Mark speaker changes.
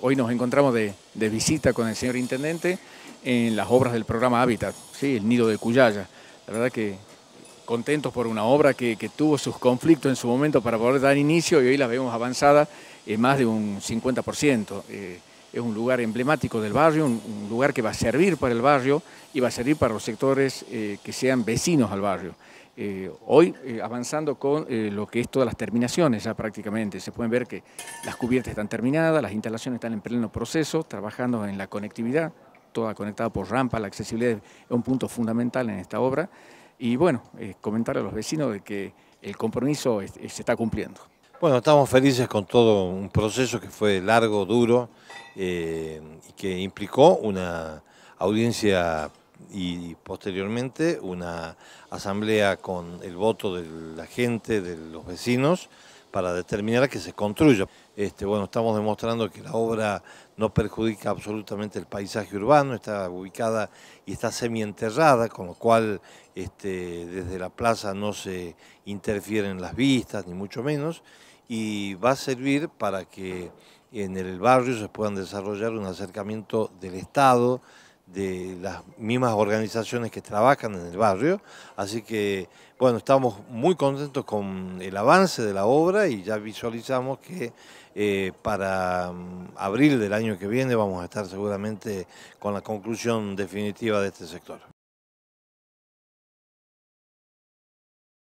Speaker 1: hoy nos encontramos de, visita con el señor intendente en las obras del programa Hábitat, ¿sí? el nido de Cuyaya. La verdad que contentos por una obra que, tuvo sus conflictos en su momento para poder dar inicio y hoy la vemos avanzada en más de un 50% es un lugar emblemático del barrio, un, lugar que va a servir para el barrio y va a servir para los sectores eh, que sean vecinos al barrio. Eh, hoy eh, avanzando con lo que es todas las terminaciones ya prácticamente, se pueden ver que las cubiertas están terminadas, las instalaciones están en pleno proceso, trabajando en la conectividad, toda conectada por rampa, la accesibilidad es un punto fundamental en esta obra y bueno, comentar a los vecinos de que el compromiso se está cumpliendo.
Speaker 2: Bueno, estamos felices con todo un proceso que fue largo, duro, eh, que implicó una audiencia y posteriormente una asamblea con el voto de la gente, de los vecinos, para determinar que se construya. Este, bueno, estamos demostrando que la obra no perjudica absolutamente el paisaje urbano, está ubicada y está semienterrada, con lo cual este, desde la plaza no se interfieren las vistas, ni mucho menos, y va a servir para que en el barrio se puedan desarrollar un acercamiento del Estado, de las mismas organizaciones que trabajan en el barrio. Así que, bueno, estamos muy contentos con el avance de la obra y ya visualizamos que eh, para mm, abril del año que viene vamos a estar seguramente con la conclusión definitiva de este sector.